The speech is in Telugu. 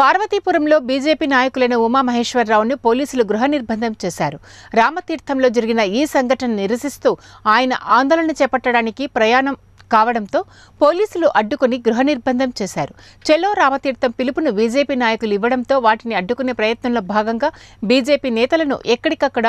పార్వతీపురంలో బీజేపీ నాయకులైన ఉమామహేశ్వరరావును పోలీసులు గృహ నిర్బంధం చేశారు రామతీర్థంలో జరిగిన ఈ సంఘటన నిరసిస్తూ ఆయన ఆందోళన చేపట్టడానికి ప్రయాణం కావడంతో పోలీసులు అడ్డుకుని గృహ నిర్బంధం చేశారు చెలో రామతీర్థం పిలుపును బీజేపీ నాయకులు ఇవ్వడంతో వాటిని అడ్డుకునే ప్రయత్నంలో భాగంగా బీజేపీ నేతలను ఎక్కడికక్కడ